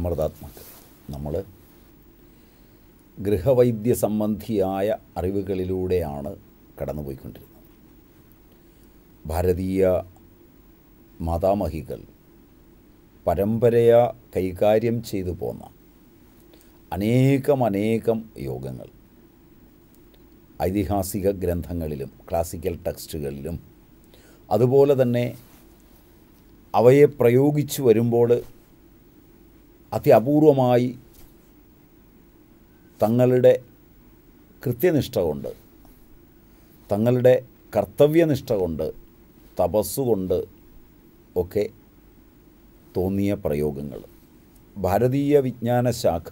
അമൃതാത്മാക്കൾ നമ്മൾ ഗൃഹവൈദ്യ സംബന്ധിയായ അറിവുകളിലൂടെയാണ് കടന്നുപോയിക്കൊണ്ടിരുന്നത് ഭാരതീയ മാതാമഹികൾ പരമ്പരയാ കൈകാര്യം ചെയ്തു പോന്ന അനേകമനേകം യോഗങ്ങൾ ഐതിഹാസിക ഗ്രന്ഥങ്ങളിലും ക്ലാസിക്കൽ ടെക്സ്റ്റുകളിലും അതുപോലെ തന്നെ അവയെ പ്രയോഗിച്ചു വരുമ്പോൾ അപൂർവമായി തങ്ങളുടെ കൃത്യനിഷ്ഠ കൊണ്ട് തങ്ങളുടെ കർത്തവ്യനിഷ്ഠ കൊണ്ട് തപസ്സുകൊണ്ട് ഒക്കെ തോന്നിയ പ്രയോഗങ്ങൾ ഭാരതീയ വിജ്ഞാന ശാഖ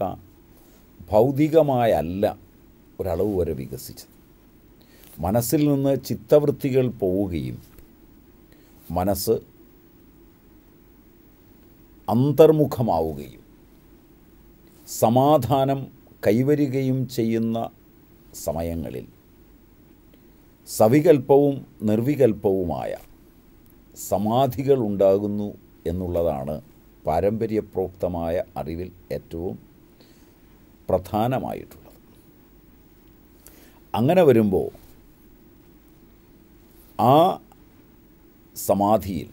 ഭൗതികമായല്ല ഒരളവ് വരെ വികസിച്ചത് മനസ്സിൽ നിന്ന് ചിത്തവൃത്തികൾ പോവുകയും മനസ്സ് അന്തർമുഖമാവുകയും സമാധാനം കൈവരികയും ചെയ്യുന്ന സമയങ്ങളിൽ സവികൽപ്പവും നിർവികൽപ്പവുമായ സമാധികൾ ഉണ്ടാകുന്നു എന്നുള്ളതാണ് പാരമ്പര്യപ്രോക്തമായ അറിവിൽ ഏറ്റവും പ്രധാനമായിട്ടുള്ളത് അങ്ങനെ വരുമ്പോൾ ആ സമാധിയിൽ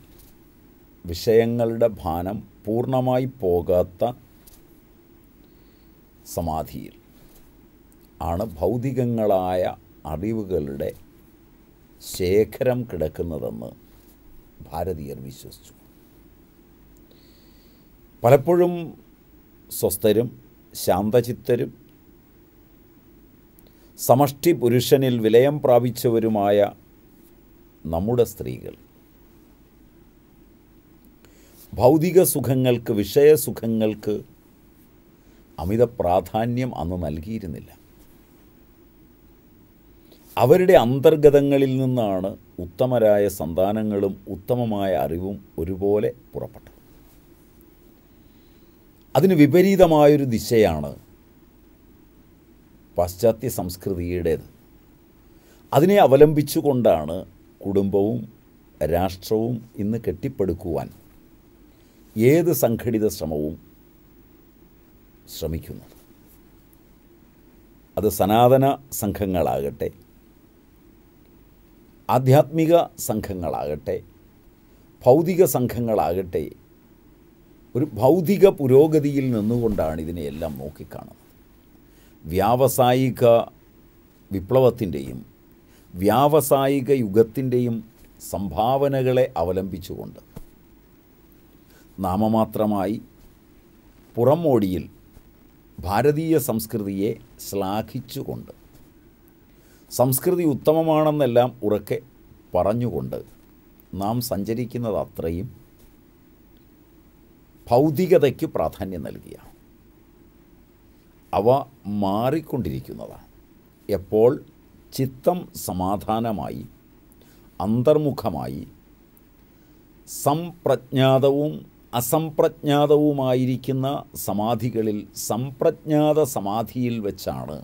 വിഷയങ്ങളുടെ ഭാനം പൂർണ്ണമായി പോകാത്ത സമാധിയിൽ ആണ് ഭൗതികങ്ങളായ അറിവുകളുടെ ശേഖരം കിടക്കുന്നതെന്ന് ഭാരതീയർ വിശ്വസിച്ചു പലപ്പോഴും സ്വസ്ഥരും ശാന്തചിത്തരും സമഷ്ടി പുരുഷനിൽ വിലയം പ്രാപിച്ചവരുമായ നമ്മുടെ സ്ത്രീകൾ ഭൗതിക സുഖങ്ങൾക്ക് വിഷയസുഖങ്ങൾക്ക് അമിത പ്രാധാന്യം അന്ന് നൽകിയിരുന്നില്ല അവരുടെ അന്തർഗതങ്ങളിൽ നിന്നാണ് ഉത്തമരായ സന്താനങ്ങളും ഉത്തമമായ അറിവും ഒരുപോലെ പുറപ്പെട്ടത് അതിന് വിപരീതമായൊരു ദിശയാണ് പാശ്ചാത്യ സംസ്കൃതിയുടേത് അതിനെ അവലംബിച്ചുകൊണ്ടാണ് കുടുംബവും രാഷ്ട്രവും ഇന്ന് കെട്ടിപ്പടുക്കുവാൻ ഏത് സംഘടിത ശ്രമവും ശ്രമിക്കുന്നത് അത് സനാതന സംഘങ്ങളാകട്ടെ ആധ്യാത്മിക സംഘങ്ങളാകട്ടെ ഭൗതിക സംഘങ്ങളാകട്ടെ ഒരു ഭൗതിക പുരോഗതിയിൽ നിന്നുകൊണ്ടാണ് ഇതിനെയെല്ലാം നോക്കിക്കാണുന്നത് വ്യാവസായിക വിപ്ലവത്തിൻ്റെയും വ്യാവസായിക യുഗത്തിൻ്റെയും സംഭാവനകളെ അവലംബിച്ചുകൊണ്ട് നാമമാത്രമായി പുറമോടിയിൽ ഭാരതീയ സംസ്കൃതിയെ ശ്ലാഘിച്ചുകൊണ്ട് സംസ്കൃതി ഉത്തമമാണെന്നെല്ലാം ഉറക്കെ പറഞ്ഞുകൊണ്ട് നാം സഞ്ചരിക്കുന്നത് അത്രയും ഭൗതികതയ്ക്ക് പ്രാധാന്യം നൽകിയ അവ മാറിക്കൊണ്ടിരിക്കുന്നതാണ് എപ്പോൾ ചിത്തം സമാധാനമായി അന്തർമുഖമായി സംപ്രജ്ഞാതവും അസംപ്രജ്ഞാതവുമായിരിക്കുന്ന സമാധികളിൽ സംപ്രജ്ഞാത സമാധിയിൽ വെച്ചാണ്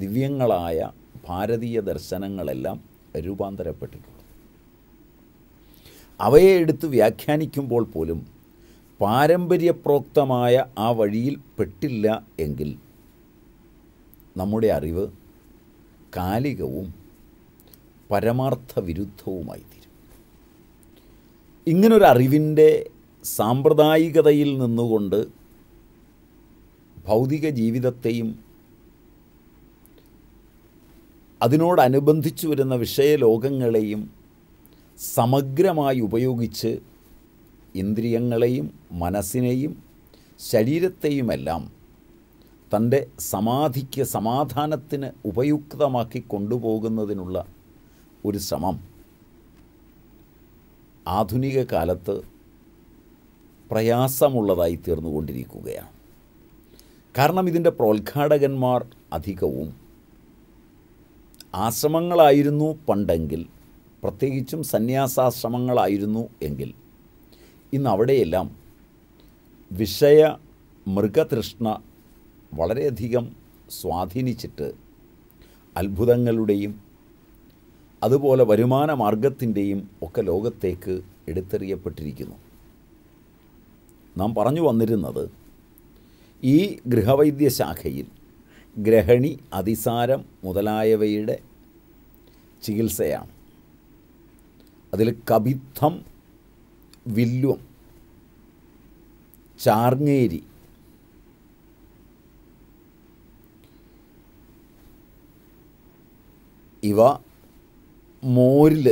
ദിവ്യങ്ങളായ ഭാരതീയ ദർശനങ്ങളെല്ലാം രൂപാന്തരപ്പെട്ടിട്ടുള്ളത് അവയെ എടുത്ത് വ്യാഖ്യാനിക്കുമ്പോൾ പോലും പാരമ്പര്യപ്രോക്തമായ ആ വഴിയിൽ പെട്ടില്ല എങ്കിൽ നമ്മുടെ അറിവ് കാലികവും പരമാർത്ഥ വിരുദ്ധവുമായി തീരും ഇങ്ങനൊരറിവിൻ്റെ സാമ്പ്രദായികതയിൽ നിന്നുകൊണ്ട് ഭൗതിക ജീവിതത്തെയും അതിനോടനുബന്ധിച്ചു വരുന്ന വിഷയലോകങ്ങളെയും സമഗ്രമായി ഉപയോഗിച്ച് ഇന്ദ്രിയങ്ങളെയും മനസ്സിനെയും ശരീരത്തെയുമെല്ലാം തൻ്റെ സമാധിക്ക് സമാധാനത്തിന് ഉപയുക്തമാക്കി കൊണ്ടുപോകുന്നതിനുള്ള ഒരു ശ്രമം ആധുനിക കാലത്ത് പ്രയാസമുള്ളതായി തീർന്നുകൊണ്ടിരിക്കുകയാണ് കാരണം ഇതിൻ്റെ പ്രോത്ഘാടകന്മാർ അധികവും ആശ്രമങ്ങളായിരുന്നു പണ്ടെങ്കിൽ പ്രത്യേകിച്ചും സന്യാസാശ്രമങ്ങളായിരുന്നു എങ്കിൽ ഇന്ന് അവിടെയെല്ലാം വിഷയ മൃഗതൃഷ്ണ വളരെയധികം സ്വാധീനിച്ചിട്ട് അത്ഭുതങ്ങളുടെയും അതുപോലെ വരുമാന മാർഗത്തിൻ്റെയും ഒക്കെ ലോകത്തേക്ക് എടുത്തെറിയപ്പെട്ടിരിക്കുന്നു നാം പറഞ്ഞു വന്നിരുന്നത് ഈ ഗൃഹവൈദ്യശാഖയിൽ ഗ്രഹണി അതിസാരം മുതലായവയുടെ ചികിത്സയാണ് അതിൽ കബിത്തം വില്വം ചാർങ്ങേരി ഇവ മോരിൽ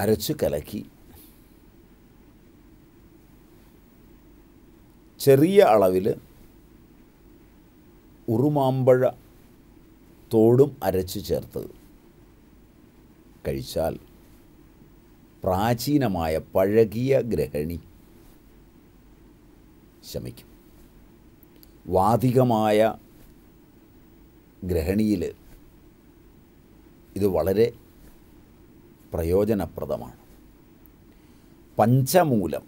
അരച്ചു കലക്കി ചെറിയ അളവിൽ ഉറുമാമ്പഴ തോടും അരച്ച് ചേർത്തത് കഴിച്ചാൽ പ്രാചീനമായ പഴകിയ ഗ്രഹണി ശമിക്കും വാതികമായ ഗ്രഹണിയിൽ ഇത് വളരെ പ്രയോജനപ്രദമാണ് പഞ്ചമൂലം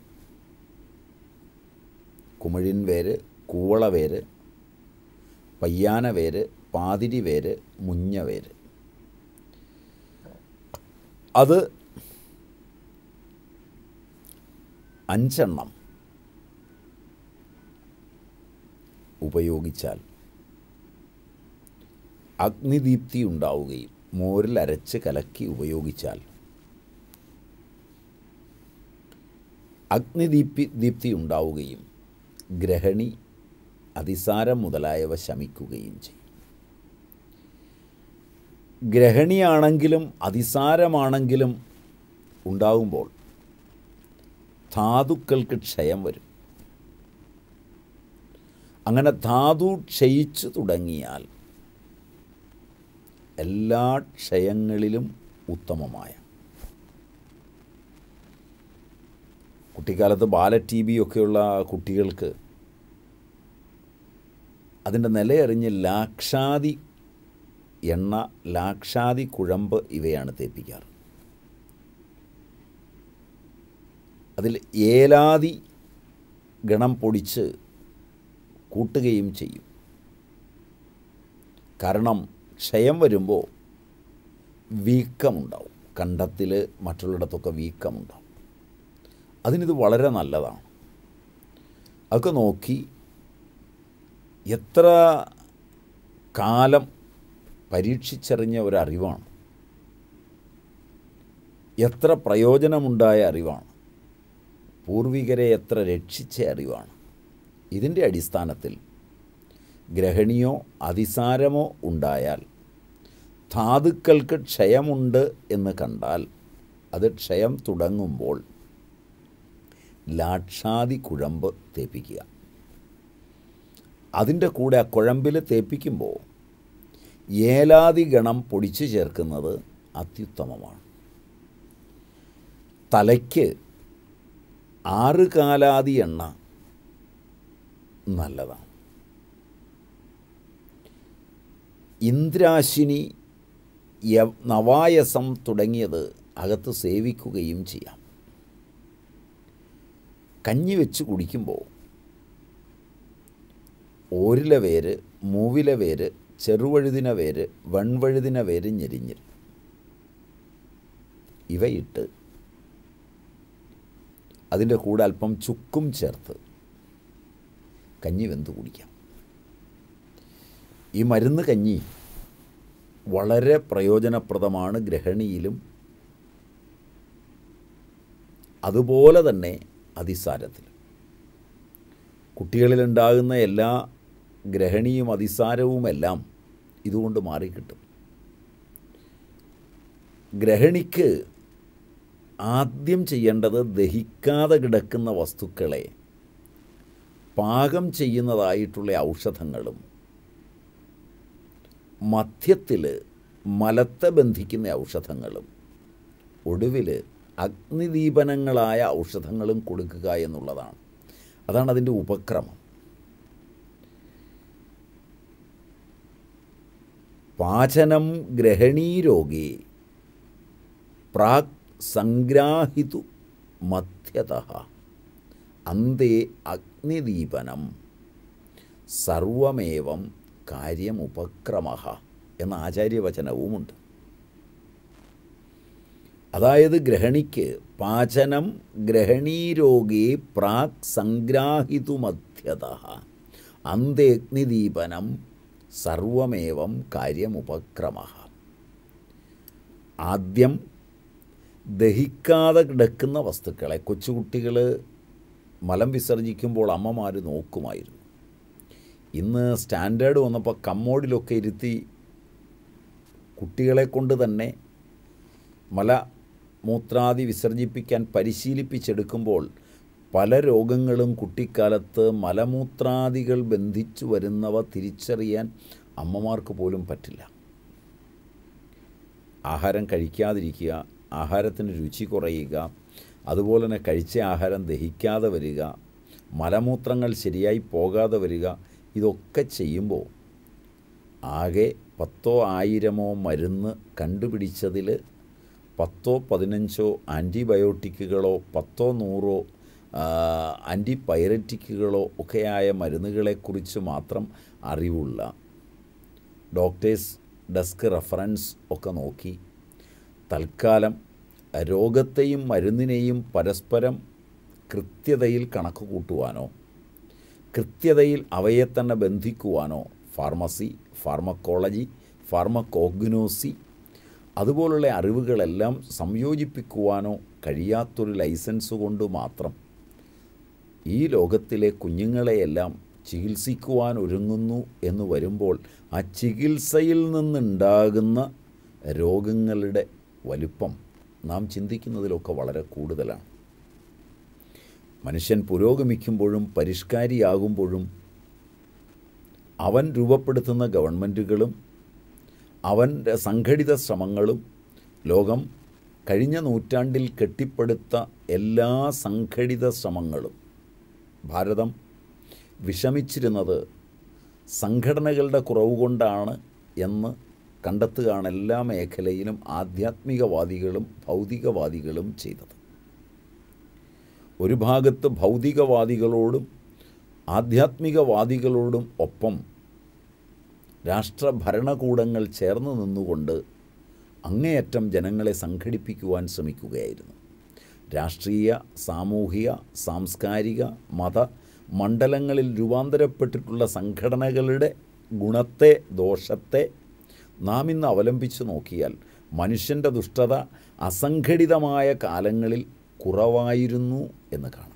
കുമിഴിൻ വേര് കൂവളവേര് വേര് പയ്യാന വേര് പാതിരി വേര് മുഞ്ഞ വേര് അത് അഞ്ചെണ്ണം ഉപയോഗിച്ചാൽ അഗ്നിദീപ്തി ഉണ്ടാവുകയും മോരിൽ അരച്ച് കലക്കി ഉപയോഗിച്ചാൽ അഗ്നിദീപ്തി ദീപ്തി ഉണ്ടാവുകയും ഗ്രഹണി അതിസാരം മുതലായവ ശമിക്കുകയും ചെയ്യും ഗ്രഹണിയാണെങ്കിലും അതിസാരമാണെങ്കിലും ഉണ്ടാവുമ്പോൾ ധാതുക്കൾക്ക് ക്ഷയം വരും അങ്ങനെ ധാതു ക്ഷയിച്ചു തുടങ്ങിയാൽ എല്ലാ ക്ഷയങ്ങളിലും ഉത്തമമായ കുട്ടിക്കാലത്ത് ബാല ടി ബി ഒക്കെയുള്ള കുട്ടികൾക്ക് അതിൻ്റെ നിലയറിഞ്ഞ് ലാക്ഷാതി എണ്ണ ലാക്ഷാതി കുഴമ്പ് ഇവയാണ് തേപ്പിക്കാറ് അതിൽ ഏലാതി ഗണം പൊടിച്ച് കൂട്ടുകയും ചെയ്യും കാരണം ക്ഷയം വരുമ്പോൾ വീക്കമുണ്ടാവും കണ്ടത്തിൽ മറ്റുള്ളിടത്തൊക്കെ വീക്കമുണ്ടാവും അതിനിത് വളരെ നല്ലതാണ് അതൊക്കെ നോക്കി എത്ര കാലം പരീക്ഷിച്ചറിഞ്ഞ ഒരറിവാണ് എത്ര പ്രയോജനമുണ്ടായ അറിവാണ് പൂർവികരെ എത്ര രക്ഷിച്ച അറിവാണ് ഇതിൻ്റെ അടിസ്ഥാനത്തിൽ ഗ്രഹണിയോ അതിസാരമോ ഉണ്ടായാൽ ധാതുക്കൾക്ക് ക്ഷയമുണ്ട് എന്ന് കണ്ടാൽ അത് ക്ഷയം തുടങ്ങുമ്പോൾ ലാക്ഷാതി കുഴമ്പ് തേപ്പിക്കുക അതിൻ്റെ കൂടെ ആ കുഴമ്പിൽ തേപ്പിക്കുമ്പോൾ ഏലാതി ഗണം പൊടിച്ചു ചേർക്കുന്നത് അത്യുത്തമമാണ് തലയ്ക്ക് ആറ് കാലാതി എണ്ണ നല്ലതാണ് ഇന്ദ്രാശിനി നവായസം തുടങ്ങിയത് അകത്ത് സേവിക്കുകയും ചെയ്യാം കഞ്ഞി വെച്ച് കുടിക്കുമ്പോൾ ഓരിലെ വേര് മൂവില വേര് ചെറുവഴുതിന വേര് വൺവഴുതിന വേര് ഞെരിഞ്ഞിൽ ഇവയിട്ട് അതിൻ്റെ കൂടെ അല്പം ചുക്കും ചേർത്ത് കഞ്ഞി വെന്ത് കുടിക്കാം ഈ മരുന്ന് കഞ്ഞി വളരെ പ്രയോജനപ്രദമാണ് ഗ്രഹിണിയിലും അതുപോലെ തന്നെ അതിസാരത്തിലും കുട്ടികളിലുണ്ടാകുന്ന എല്ലാ ഗ്രഹണിയും അതിസാരവുമെല്ലാം ഇതുകൊണ്ട് മാറിക്കിട്ടും ഗ്രഹണിക്ക് ആദ്യം ചെയ്യേണ്ടത് ദഹിക്കാതെ കിടക്കുന്ന വസ്തുക്കളെ പാകം ചെയ്യുന്നതായിട്ടുള്ള ഔഷധങ്ങളും മധ്യത്തിൽ മലത്തെ ബന്ധിക്കുന്ന ഔഷധങ്ങളും ഒടുവിൽ അഗ്നിദീപനങ്ങളായ ഔഷധങ്ങളും കൊടുക്കുക എന്നുള്ളതാണ് അതാണ് അതിൻ്റെ ഉപക്രമം പാചനം ഗ്രഹണീരോഗേ പ്രാക് സംഗ്രാഹിതു മധ്യത അന്തേ അഗ്നിദീപനം സർവമേവം കാര്യമുപക്രമ എന്ന ആചാര്യവചനവുമുണ്ട് അതായത് ഗ്രഹണിക്ക് പാചനം ഗ്രഹണീരോഗേ പ്രാക് സംഗ്രാഹിതു മധ്യത അന്തേഗ്നിദീപനം സർവമേവം കാര്യമുപക്രമ ആദ്യം ദഹിക്കാതെ കിടക്കുന്ന വസ്തുക്കളെ കൊച്ചുകുട്ടികൾ മലം വിസർജിക്കുമ്പോൾ അമ്മമാർ നോക്കുമായിരുന്നു ഇന്ന് സ്റ്റാൻഡേർഡ് വന്നപ്പോൾ കമ്മോഡിലൊക്കെ ഇരുത്തി കുട്ടികളെ കൊണ്ട് തന്നെ മല മൂത്രാദി വിസർജിപ്പിക്കാൻ പരിശീലിപ്പിച്ചെടുക്കുമ്പോൾ പല രോഗങ്ങളും കുട്ടിക്കാലത്ത് മലമൂത്രാദികൾ ബന്ധിച്ചു വരുന്നവ തിരിച്ചറിയാൻ അമ്മമാർക്ക് പോലും പറ്റില്ല ആഹാരം കഴിക്കാതിരിക്കുക ആഹാരത്തിന് രുചി കുറയുക അതുപോലെ തന്നെ കഴിച്ച ആഹാരം ദഹിക്കാതെ വരിക മലമൂത്രങ്ങൾ ശരിയായി പോകാതെ വരിക ഇതൊക്കെ ചെയ്യുമ്പോൾ ആകെ പത്തോ ആയിരമോ മരുന്ന് കണ്ടുപിടിച്ചതിൽ പത്തോ പതിനഞ്ചോ ആൻറ്റിബയോട്ടിക്കുകളോ പത്തോ നൂറോ ആൻറ്റി പൈററ്റിക്കുകളോ ഒക്കെയായ മരുന്നുകളെക്കുറിച്ച് മാത്രം അറിവുള്ള ഡോക്ടേഴ്സ് ഡെസ്ക് റെഫറൻസ് ഒക്കെ നോക്കി തൽക്കാലം രോഗത്തെയും മരുന്നിനെയും പരസ്പരം കൃത്യതയിൽ കണക്ക് കൂട്ടുവാനോ കൃത്യതയിൽ അവയെ തന്നെ ബന്ധിക്കുവാനോ ഫാർമസി ഫാർമക്കോളജി ഫാർമക്കോഗ്നോസി അതുപോലുള്ള അറിവുകളെല്ലാം സംയോജിപ്പിക്കുവാനോ കഴിയാത്തൊരു ലൈസൻസ് കൊണ്ട് മാത്രം ഈ ലോകത്തിലെ കുഞ്ഞുങ്ങളെയെല്ലാം ചികിത്സിക്കുവാൻ ഒരുങ്ങുന്നു എന്ന് വരുമ്പോൾ ആ ചികിത്സയിൽ നിന്നുണ്ടാകുന്ന രോഗങ്ങളുടെ വലുപ്പം നാം ചിന്തിക്കുന്നതിലൊക്കെ വളരെ കൂടുതലാണ് മനുഷ്യൻ പുരോഗമിക്കുമ്പോഴും പരിഷ്കാരിയാകുമ്പോഴും അവൻ രൂപപ്പെടുത്തുന്ന ഗവൺമെൻറ്റുകളും അവൻ്റെ സംഘടിത ശ്രമങ്ങളും ലോകം കഴിഞ്ഞ നൂറ്റാണ്ടിൽ കെട്ടിപ്പടുത്ത എല്ലാ സംഘടിത ശ്രമങ്ങളും ഭാരതം വിഷമിച്ചിരുന്നത് സംഘടനകളുടെ കുറവ് കൊണ്ടാണ് എന്ന് കണ്ടെത്തുകയാണ് എല്ലാ മേഖലയിലും ആധ്യാത്മികവാദികളും ഭൗതികവാദികളും ചെയ്തത് ഒരു ഭാഗത്ത് ഭൗതികവാദികളോടും ആധ്യാത്മികവാദികളോടും ഒപ്പം രാഷ്ട്രഭരണകൂടങ്ങൾ ചേർന്ന് നിന്നുകൊണ്ട് അങ്ങേയറ്റം ജനങ്ങളെ സംഘടിപ്പിക്കുവാൻ ശ്രമിക്കുകയായിരുന്നു രാഷ്ട്രീയ സാമൂഹിക സാംസ്കാരിക മത മണ്ഡലങ്ങളിൽ രൂപാന്തരപ്പെട്ടിട്ടുള്ള സംഘടനകളുടെ ഗുണത്തെ ദോഷത്തെ നാം ഇന്ന് അവലംബിച്ച് നോക്കിയാൽ മനുഷ്യൻ്റെ ദുഷ്ടത അസംഘടിതമായ കാലങ്ങളിൽ കുറവായിരുന്നു എന്ന് കാണാം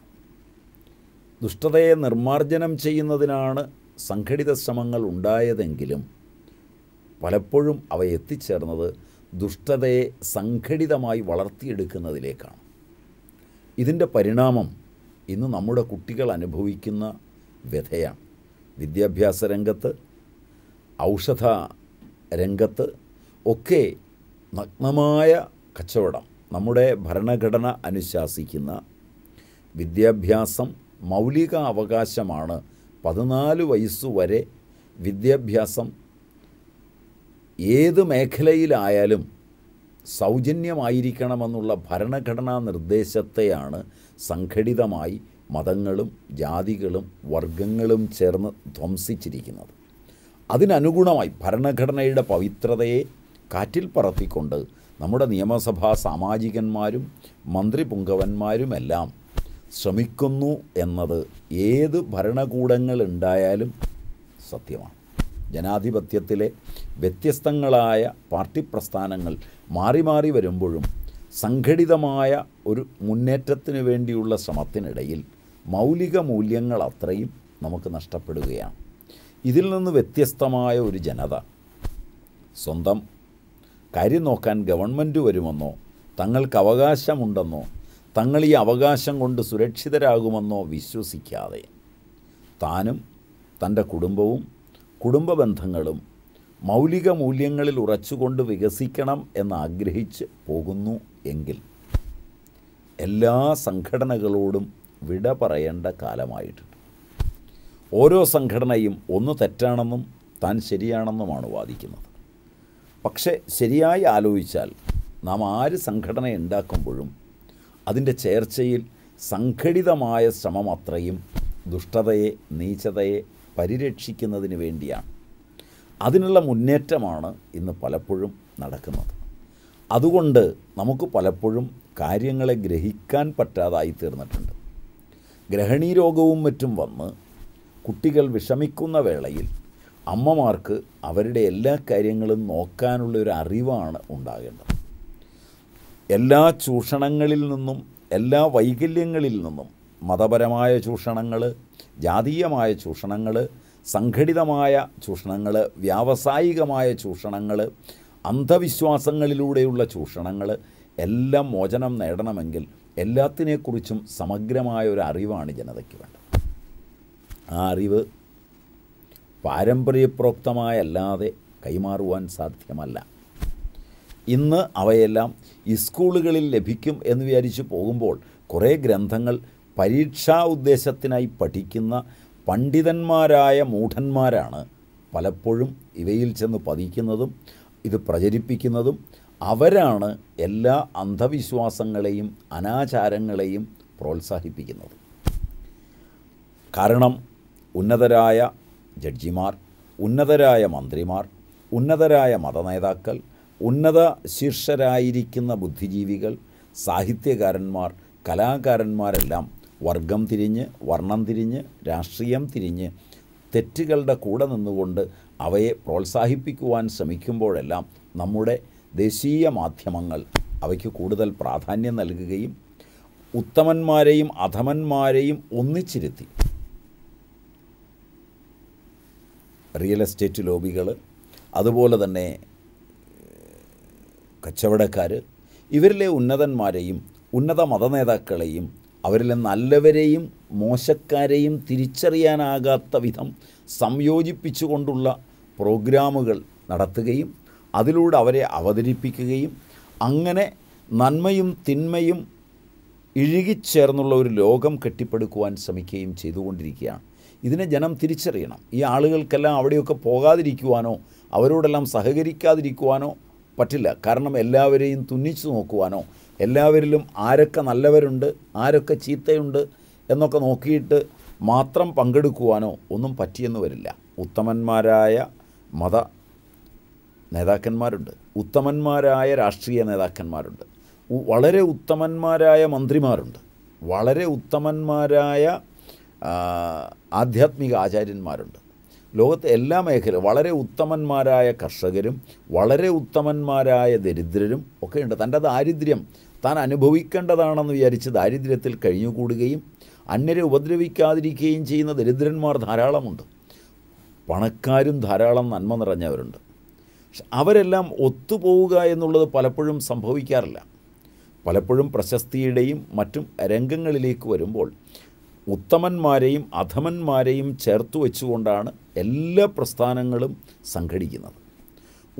ദുഷ്ടതയെ നിർമ്മാർജ്ജനം ചെയ്യുന്നതിനാണ് സംഘടിത ശ്രമങ്ങൾ ഉണ്ടായതെങ്കിലും പലപ്പോഴും അവ എത്തിച്ചേർന്നത് ദുഷ്ടതയെ സംഘടിതമായി വളർത്തിയെടുക്കുന്നതിലേക്കാണ് ഇതിൻ്റെ പരിണാമം ഇന്ന് നമ്മുടെ കുട്ടികൾ അനുഭവിക്കുന്ന വ്യഥയാണ് വിദ്യാഭ്യാസ രംഗത്ത് ഔഷധ രംഗത്ത് ഒക്കെ നഗ്നമായ കച്ചവടം നമ്മുടെ ഭരണഘടന അനുശാസിക്കുന്ന വിദ്യാഭ്യാസം മൗലിക അവകാശമാണ് പതിനാല് വയസ്സുവരെ വിദ്യാഭ്യാസം ഏത് മേഖലയിലായാലും സൗജന്യമായിരിക്കണമെന്നുള്ള ഭരണഘടനാ നിർദ്ദേശത്തെയാണ് സംഘടിതമായി മതങ്ങളും ജാതികളും വർഗങ്ങളും ചേർന്ന് ധ്വംസിച്ചിരിക്കുന്നത് അതിനനുഗുണമായി ഭരണഘടനയുടെ പവിത്രതയെ കാറ്റിൽ പറത്തിക്കൊണ്ട് നമ്മുടെ നിയമസഭാ സാമാജികന്മാരും മന്ത്രി പുങ്കവന്മാരുമെല്ലാം ശ്രമിക്കുന്നു എന്നത് ഏത് ഭരണകൂടങ്ങളുണ്ടായാലും സത്യമാണ് ജനാധിപത്യത്തിലെ വ്യത്യസ്തങ്ങളായ പാർട്ടി പ്രസ്ഥാനങ്ങൾ മാറി മാറി വരുമ്പോഴും സംഘടിതമായ ഒരു മുന്നേറ്റത്തിന് വേണ്ടിയുള്ള ശ്രമത്തിനിടയിൽ മൗലിക മൂല്യങ്ങൾ അത്രയും നമുക്ക് നഷ്ടപ്പെടുകയാണ് ഇതിൽ നിന്ന് വ്യത്യസ്തമായ ഒരു ജനത സ്വന്തം കാര്യം നോക്കാൻ ഗവൺമെൻറ് വരുമെന്നോ തങ്ങൾക്ക് അവകാശമുണ്ടെന്നോ തങ്ങൾ ഈ അവകാശം കൊണ്ട് സുരക്ഷിതരാകുമെന്നോ വിശ്വസിക്കാതെ താനും തൻ്റെ കുടുംബവും കുടുംബ ബന്ധങ്ങളും മൗലിക മൂല്യങ്ങളിൽ ഉറച്ചുകൊണ്ട് വികസിക്കണം എന്നാഗ്രഹിച്ച് പോകുന്നു എങ്കിൽ എല്ലാ സംഘടനകളോടും വിട പറയേണ്ട കാലമായിട്ടുണ്ട് ഓരോ സംഘടനയും ഒന്ന് തെറ്റാണെന്നും താൻ ശരിയാണെന്നുമാണ് വാദിക്കുന്നത് പക്ഷേ ശരിയായി ആലോചിച്ചാൽ നാം ആര് സംഘടന ഉണ്ടാക്കുമ്പോഴും അതിൻ്റെ ചേർച്ചയിൽ സംഘടിതമായ ശ്രമം അത്രയും ദുഷ്ടതയെ നീചതയെ പരിരക്ഷിക്കുന്നതിന് വേണ്ടിയാണ് അതിനുള്ള മുന്നേറ്റമാണ് ഇന്ന് പലപ്പോഴും നടക്കുന്നത് അതുകൊണ്ട് നമുക്ക് പലപ്പോഴും കാര്യങ്ങളെ ഗ്രഹിക്കാൻ പറ്റാതായി തീർന്നിട്ടുണ്ട് ഗ്രഹണീ രോഗവും മറ്റും വന്ന് കുട്ടികൾ വിഷമിക്കുന്ന വേളയിൽ അമ്മമാർക്ക് അവരുടെ എല്ലാ കാര്യങ്ങളും നോക്കാനുള്ള ഒരു അറിവാണ് ഉണ്ടാകേണ്ടത് എല്ലാ ചൂഷണങ്ങളിൽ നിന്നും എല്ലാ വൈകല്യങ്ങളിൽ നിന്നും മതപരമായ ചൂഷണങ്ങൾ ജാതീയമായ ചൂഷണങ്ങൾ സംഘടിതമായ ചൂഷണങ്ങൾ വ്യാവസായികമായ ചൂഷണങ്ങൾ അന്ധവിശ്വാസങ്ങളിലൂടെയുള്ള ചൂഷണങ്ങൾ എല്ലാം മോചനം നേടണമെങ്കിൽ എല്ലാത്തിനെക്കുറിച്ചും സമഗ്രമായ ഒരു അറിവാണ് ജനതയ്ക്ക് വേണ്ടത് ആ അറിവ് പാരമ്പര്യപ്രോക്തമായല്ലാതെ കൈമാറുവാൻ സാധ്യമല്ല ഇന്ന് അവയെല്ലാം സ്കൂളുകളിൽ ലഭിക്കും എന്ന് വിചാരിച്ച് പോകുമ്പോൾ കുറേ ഗ്രന്ഥങ്ങൾ പരീക്ഷാ ഉദ്ദേശത്തിനായി പഠിക്കുന്ന പണ്ഡിതന്മാരായ മൂഢന്മാരാണ് പലപ്പോഴും ഇവയിൽ ചെന്ന് പതിക്കുന്നതും ഇത് പ്രചരിപ്പിക്കുന്നതും അവരാണ് എല്ലാ അന്ധവിശ്വാസങ്ങളെയും അനാചാരങ്ങളെയും പ്രോത്സാഹിപ്പിക്കുന്നത് കാരണം ഉന്നതരായ ജഡ്ജിമാർ ഉന്നതരായ മന്ത്രിമാർ ഉന്നതരായ മതനേതാക്കൾ ഉന്നത ശീർഷരായിരിക്കുന്ന ബുദ്ധിജീവികൾ സാഹിത്യകാരന്മാർ കലാകാരന്മാരെല്ലാം വർഗം തിരിഞ്ഞ് വർണ്ണം തിരിഞ്ഞ് രാഷ്ട്രീയം തിരിഞ്ഞ് തെറ്റുകളുടെ കൂടെ നിന്നുകൊണ്ട് അവയെ പ്രോത്സാഹിപ്പിക്കുവാൻ ശ്രമിക്കുമ്പോഴെല്ലാം നമ്മുടെ ദേശീയ മാധ്യമങ്ങൾ അവയ്ക്ക് കൂടുതൽ പ്രാധാന്യം നൽകുകയും ഉത്തമന്മാരെയും അധമന്മാരെയും ഒന്നിച്ചിരുത്തി റിയൽ എസ്റ്റേറ്റ് ലോബികൾ അതുപോലെ തന്നെ കച്ചവടക്കാർ ഇവരിലെ ഉന്നതന്മാരെയും ഉന്നത മതനേതാക്കളെയും അവരിലെ നല്ലവരെയും മോശക്കാരെയും തിരിച്ചറിയാനാകാത്ത വിധം സംയോജിപ്പിച്ചുകൊണ്ടുള്ള പ്രോഗ്രാമുകൾ നടത്തുകയും അതിലൂടെ അവരെ അവതരിപ്പിക്കുകയും അങ്ങനെ നന്മയും തിന്മയും ഇഴുകിച്ചേർന്നുള്ള ഒരു ലോകം കെട്ടിപ്പടുക്കുവാൻ ശ്രമിക്കുകയും ചെയ്തുകൊണ്ടിരിക്കുകയാണ് ഇതിനെ ജനം തിരിച്ചറിയണം ഈ ആളുകൾക്കെല്ലാം അവിടെയൊക്കെ പോകാതിരിക്കുവാനോ അവരോടെല്ലാം സഹകരിക്കാതിരിക്കുവാനോ പറ്റില്ല കാരണം എല്ലാവരെയും തുന്നിച്ചു നോക്കുവാനോ എല്ലാവരിലും ആരൊക്കെ നല്ലവരുണ്ട് ആരൊക്കെ ചീത്തയുണ്ട് എന്നൊക്കെ നോക്കിയിട്ട് മാത്രം പങ്കെടുക്കുവാനോ ഒന്നും പറ്റിയെന്ന് വരില്ല ഉത്തമന്മാരായ മത നേതാക്കന്മാരുണ്ട് ഉത്തമന്മാരായ രാഷ്ട്രീയ നേതാക്കന്മാരുണ്ട് വളരെ ഉത്തമന്മാരായ മന്ത്രിമാരുണ്ട് വളരെ ഉത്തമന്മാരായ ആധ്യാത്മിക ആചാര്യന്മാരുണ്ട് ലോകത്തെ എല്ലാ മേഖലയും വളരെ ഉത്തമന്മാരായ കർഷകരും വളരെ ഉത്തമന്മാരായ ദരിദ്രരും ഒക്കെ ഉണ്ട് തൻ്റെ ദാരിദ്ര്യം താൻ അനുഭവിക്കേണ്ടതാണെന്ന് വിചാരിച്ച് ദാരിദ്ര്യത്തിൽ കഴിഞ്ഞുകൂടുകയും അന്യരെ ഉപദ്രവിക്കാതിരിക്കുകയും ചെയ്യുന്ന ദരിദ്രന്മാർ ധാരാളമുണ്ട് പണക്കാരും ധാരാളം നന്മ നിറഞ്ഞവരുണ്ട് പക്ഷെ അവരെല്ലാം ഒത്തുപോവുക എന്നുള്ളത് പലപ്പോഴും സംഭവിക്കാറില്ല പലപ്പോഴും പ്രശസ്തിയുടെയും മറ്റും രംഗങ്ങളിലേക്ക് വരുമ്പോൾ ഉത്തമന്മാരെയും അധമന്മാരെയും ചേർത്ത് വെച്ചുകൊണ്ടാണ് എല്ലാ പ്രസ്ഥാനങ്ങളും സംഘടിക്കുന്നത്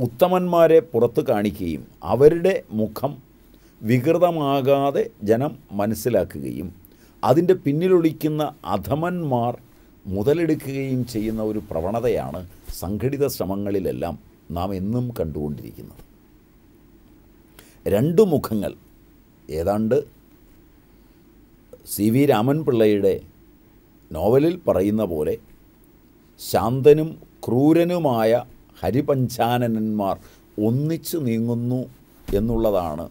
ഉത്തമന്മാരെ പുറത്ത് കാണിക്കുകയും അവരുടെ മുഖം വികൃതമാകാതെ ജനം മനസ്സിലാക്കുകയും അതിൻ്റെ പിന്നിലൊളിക്കുന്ന അധമന്മാർ മുതലെടുക്കുകയും ചെയ്യുന്ന ഒരു പ്രവണതയാണ് സംഘടിത ശ്രമങ്ങളിലെല്ലാം നാം എന്നും കണ്ടുകൊണ്ടിരിക്കുന്നത് രണ്ട് മുഖങ്ങൾ ഏതാണ്ട് സി വി രാമൻപിള്ളയുടെ നോവലിൽ പറയുന്ന പോലെ ശാന്തനും ക്രൂരനുമായ ഹരിപഞ്ചാനനന്മാർ ഒന്നിച്ചു നീങ്ങുന്നു എന്നുള്ളതാണ്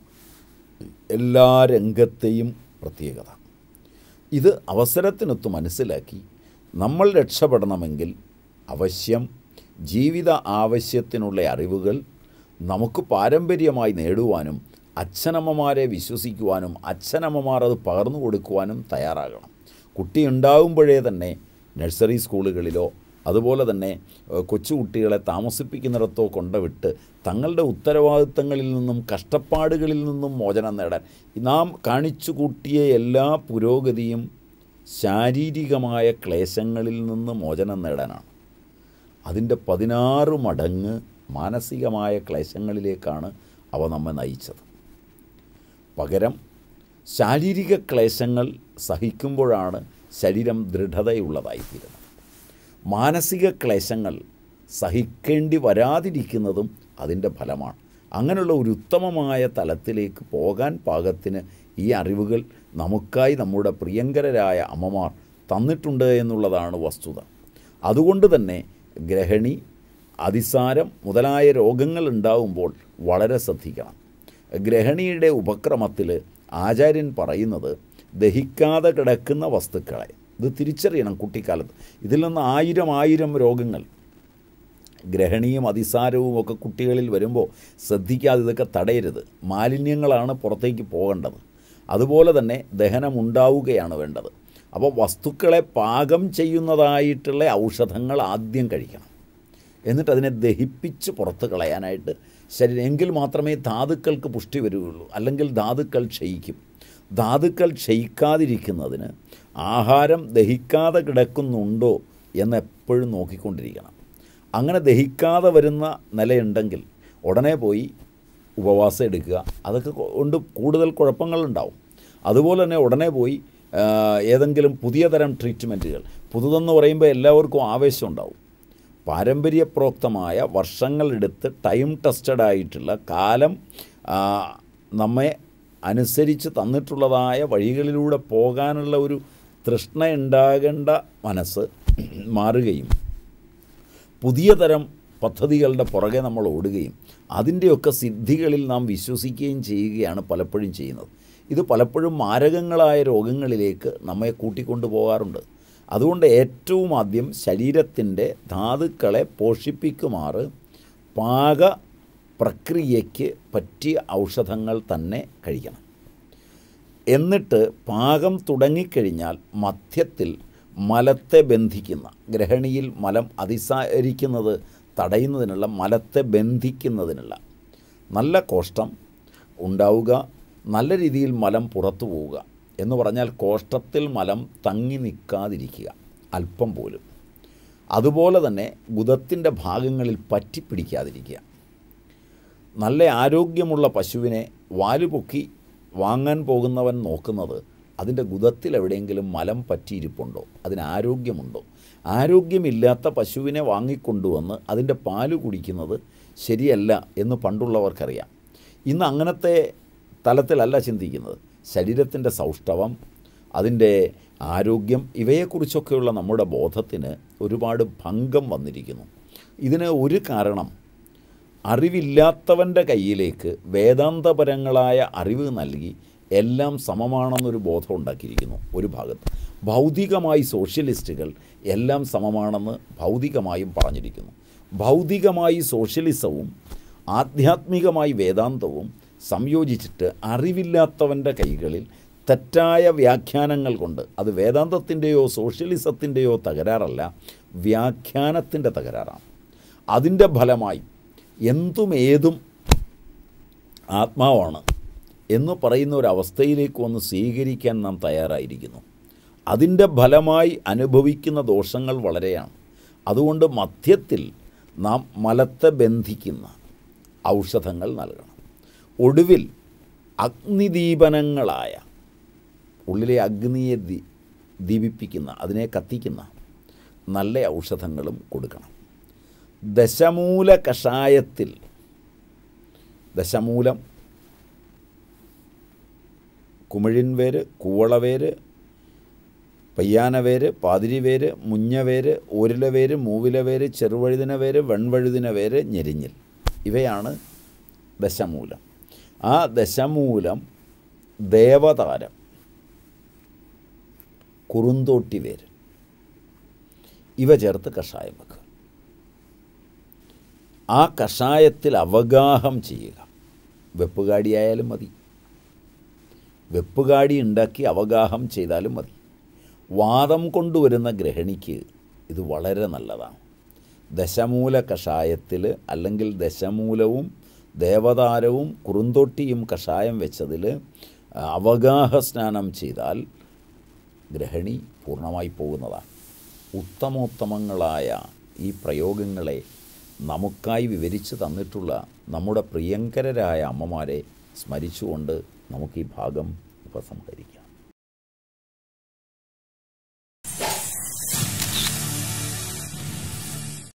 എല്ലാ രംഗത്തെയും പ്രത്യേകത ഇത് അവസരത്തിനൊത്ത് മനസ്സിലാക്കി നമ്മൾ രക്ഷപ്പെടണമെങ്കിൽ അവശ്യം ജീവിത ആവശ്യത്തിനുള്ള അറിവുകൾ നമുക്ക് പാരമ്പര്യമായി നേടുവാനും അച്ഛനമ്മമാരെ വിശ്വസിക്കുവാനും അച്ഛനമ്മമാർ അത് പകർന്നു കൊടുക്കുവാനും തയ്യാറാകണം കുട്ടി ഉണ്ടാകുമ്പോഴേ തന്നെ നഴ്സറി സ്കൂളുകളിലോ അതുപോലെ തന്നെ കൊച്ചുകുട്ടികളെ താമസിപ്പിക്കുന്നിടത്തോ കൊണ്ടുവിട്ട് തങ്ങളുടെ ഉത്തരവാദിത്തങ്ങളിൽ നിന്നും കഷ്ടപ്പാടുകളിൽ നിന്നും മോചനം നേടാൻ നാം കാണിച്ചു കൂട്ടിയ എല്ലാ പുരോഗതിയും ശാരീരികമായ ക്ലേശങ്ങളിൽ നിന്ന് മോചനം നേടാനാണ് അതിൻ്റെ പതിനാറ് മടങ്ങ് മാനസികമായ ക്ലേശങ്ങളിലേക്കാണ് അവ നമ്മെ നയിച്ചത് പകരം ശാരീരിക ക്ലേശങ്ങൾ സഹിക്കുമ്പോഴാണ് ശരീരം ദൃഢതയുള്ളതായിത്തീരുന്നത് മാനസിക ക്ലേശങ്ങൾ സഹിക്കേണ്ടി വരാതിരിക്കുന്നതും അതിൻ്റെ ഫലമാണ് അങ്ങനെയുള്ള ഒരു ഉത്തമമായ തലത്തിലേക്ക് പോകാൻ പാകത്തിന് ഈ അറിവുകൾ നമുക്കായി നമ്മുടെ പ്രിയങ്കരായ അമ്മമാർ തന്നിട്ടുണ്ട് എന്നുള്ളതാണ് വസ്തുത അതുകൊണ്ട് തന്നെ ഗ്രഹണി അതിസാരം മുതലായ രോഗങ്ങൾ ഉണ്ടാവുമ്പോൾ വളരെ ശ്രദ്ധിക്കണം ഗ്രഹണിയുടെ ഉപക്രമത്തിൽ ആചാര്യൻ പറയുന്നത് ദഹിക്കാതെ കിടക്കുന്ന വസ്തുക്കളെ ഇത് തിരിച്ചറിയണം കുട്ടിക്കാലത്ത് ഇതിൽ നിന്ന് ആയിരം ആയിരം രോഗങ്ങൾ ഗ്രഹണിയും അതിസാരവും ഒക്കെ കുട്ടികളിൽ വരുമ്പോൾ ശ്രദ്ധിക്കാതെ ഇതൊക്കെ തടയരുത് മാലിന്യങ്ങളാണ് പുറത്തേക്ക് പോകേണ്ടത് അതുപോലെ തന്നെ ദഹനം ഉണ്ടാവുകയാണ് വേണ്ടത് അപ്പോൾ വസ്തുക്കളെ പാകം ചെയ്യുന്നതായിട്ടുള്ള ഔഷധങ്ങൾ ആദ്യം കഴിക്കണം എന്നിട്ട് അതിനെ ദഹിപ്പിച്ച് പുറത്ത് കളയാനായിട്ട് ശരീരം എങ്കിൽ മാത്രമേ ധാതുക്കൾക്ക് പുഷ്ടി വരികയുള്ളൂ അല്ലെങ്കിൽ ധാതുക്കൾ ക്ഷയിക്കും ധാതുക്കൾ ക്ഷയിക്കാതിരിക്കുന്നതിന് ആഹാരം ദഹിക്കാതെ കിടക്കുന്നുണ്ടോ എന്ന് എപ്പോഴും നോക്കിക്കൊണ്ടിരിക്കണം അങ്ങനെ ദഹിക്കാതെ വരുന്ന നിലയുണ്ടെങ്കിൽ ഉടനെ പോയി ഉപവാസം എടുക്കുക അതൊക്കെ കൊണ്ട് കൂടുതൽ കുഴപ്പങ്ങളുണ്ടാവും അതുപോലെ തന്നെ ഉടനെ പോയി ഏതെങ്കിലും പുതിയ തരം ട്രീറ്റ്മെൻറ്റുകൾ പുതുതെന്ന് പറയുമ്പോൾ എല്ലാവർക്കും ആവേശം ഉണ്ടാവും പാരമ്പര്യപ്രോക്തമായ വർഷങ്ങളെടുത്ത് ടൈം ടെസ്റ്റഡ് ആയിട്ടുള്ള കാലം നമ്മെ അനുസരിച്ച് തന്നിട്ടുള്ളതായ വഴികളിലൂടെ പോകാനുള്ള ഒരു തൃഷ്ണ ഉണ്ടാകേണ്ട മനസ്സ് മാറുകയും പുതിയ തരം പദ്ധതികളുടെ പുറകെ നമ്മൾ ഓടുകയും അതിൻ്റെയൊക്കെ സിദ്ധികളിൽ നാം വിശ്വസിക്കുകയും ചെയ്യുകയാണ് പലപ്പോഴും ചെയ്യുന്നത് ഇത് പലപ്പോഴും മാരകങ്ങളായ രോഗങ്ങളിലേക്ക് നമ്മെ കൂട്ടിക്കൊണ്ടു പോകാറുണ്ട് അതുകൊണ്ട് ഏറ്റവും ആദ്യം ശരീരത്തിൻ്റെ ധാതുക്കളെ പോഷിപ്പിക്കുമാറ് പാക പ്രക്രിയയ്ക്ക് പറ്റിയ ഔഷധങ്ങൾ തന്നെ കഴിക്കണം എന്നിട്ട് പാകം തുടങ്ങിക്കഴിഞ്ഞാൽ മധ്യത്തിൽ മലത്തെ ബന്ധിക്കുന്ന ഗ്രഹണിയിൽ മലം അതിസാരിക്കുന്നത് തടയുന്നതിനുള്ള മലത്തെ ബന്ധിക്കുന്നതിനുള്ള നല്ല കോഷ്ടം ഉണ്ടാവുക നല്ല രീതിയിൽ മലം പുറത്തു പോവുക എന്ന് പറഞ്ഞാൽ കോഷ്ടത്തിൽ മലം തങ്ങി നിൽക്കാതിരിക്കുക അല്പം പോലും അതുപോലെ തന്നെ ഗുദത്തിൻ്റെ ഭാഗങ്ങളിൽ പറ്റിപ്പിടിക്കാതിരിക്കുക നല്ല ആരോഗ്യമുള്ള പശുവിനെ വാലുപൊക്കി വാങ്ങാൻ പോകുന്നവൻ നോക്കുന്നത് അതിൻ്റെ ഗുദത്തിൽ എവിടെയെങ്കിലും മലം പറ്റിയിരിപ്പുണ്ടോ അതിന് ആരോഗ്യമുണ്ടോ ആരോഗ്യമില്ലാത്ത പശുവിനെ വാങ്ങിക്കൊണ്ടുവന്ന് അതിൻ്റെ പാല് കുടിക്കുന്നത് ശരിയല്ല എന്ന് പണ്ടുള്ളവർക്കറിയാം ഇന്ന് അങ്ങനത്തെ തലത്തിലല്ല ചിന്തിക്കുന്നത് ശരീരത്തിൻ്റെ സൗഷ്ഠവം അതിൻ്റെ ആരോഗ്യം ഇവയെക്കുറിച്ചൊക്കെയുള്ള നമ്മുടെ ബോധത്തിന് ഒരുപാട് ഭംഗം വന്നിരിക്കുന്നു ഇതിന് ഒരു കാരണം അറിവില്ലാത്തവൻ്റെ കയ്യിലേക്ക് വേദാന്തപരങ്ങളായ അറിവ് നൽകി എല്ലാം സമമാണെന്നൊരു ബോധം ഉണ്ടാക്കിയിരിക്കുന്നു ഒരു ഭാഗത്ത് ഭൗതികമായി സോഷ്യലിസ്റ്റുകൾ എല്ലാം സമമാണെന്ന് ഭൗതികമായും പറഞ്ഞിരിക്കുന്നു ഭൗതികമായി സോഷ്യലിസവും ആധ്യാത്മികമായി വേദാന്തവും സംയോജിച്ചിട്ട് അറിവില്ലാത്തവൻ്റെ കൈകളിൽ തെറ്റായ വ്യാഖ്യാനങ്ങൾ കൊണ്ട് അത് വേദാന്തത്തിൻ്റെയോ സോഷ്യലിസത്തിൻ്റെയോ തകരാറല്ല വ്യാഖ്യാനത്തിൻ്റെ തകരാറാണ് അതിൻ്റെ ഫലമായി എന്തും ഏതും ആത്മാവാണ് എന്ന് പറയുന്ന ഒരു അവസ്ഥയിലേക്ക് വന്ന് സ്വീകരിക്കാൻ നാം തയ്യാറായിരിക്കുന്നു അതിൻ്റെ ഫലമായി അനുഭവിക്കുന്ന ദോഷങ്ങൾ വളരെയാണ് അതുകൊണ്ട് മധ്യത്തിൽ നാം മലത്തെ ബന്ധിക്കുന്ന ഔഷധങ്ങൾ നൽകണം ഒടുവിൽ അഗ്നിദീപനങ്ങളായ ഉള്ളിലെ അഗ്നിയെ ദീ ദീപിപ്പിക്കുന്ന അതിനെ കത്തിക്കുന്ന നല്ല ഔഷധങ്ങളും കൊടുക്കണം ദശമൂല കഷായത്തിൽ ദശമൂലം കുമിഴിൻവേര് കൂവളവേര് പയ്യാനവേര് പാതിരിവേര് മുഞ്ഞവേര് ഓരിലവേര് മൂവിലവേര് ചെറുവഴുതിനവേര് വെൺവഴുതിനവേര് ഞെരിഞ്ഞിൽ ഇവയാണ് ദശമൂലം ആ ദശമൂലം ദേവതാരം കുറുന്തോട്ടി വേര് ഇവ ചേർത്ത് കഷായം വെക്കുക ആ കഷായത്തിൽ അവഗാഹം ചെയ്യുക വെപ്പുകാടിയായാലും മതി വെപ്പുകാടി ഉണ്ടാക്കി അവഗാഹം ചെയ്താലും മതി വാദം കൊണ്ടുവരുന്ന ഗ്രഹിണിക്ക് ഇത് വളരെ നല്ലതാണ് ദശമൂല കഷായത്തിൽ അല്ലെങ്കിൽ ദശമൂലവും ദേവതാരവും കുറുന്തൊട്ടിയും കഷായം വെച്ചതിൽ അവഗാഹ സ്നാനം ചെയ്താൽ ഗ്രഹണി പൂർണ്ണമായി പോകുന്നതാണ് ഉത്തമോത്തമങ്ങളായ ഈ പ്രയോഗങ്ങളെ നമുക്കായി വിവരിച്ചു തന്നിട്ടുള്ള നമ്മുടെ പ്രിയങ്കരായ അമ്മമാരെ സ്മരിച്ചുകൊണ്ട് നമുക്ക് ഈ ഭാഗം ഉപസംഹരിക്കാം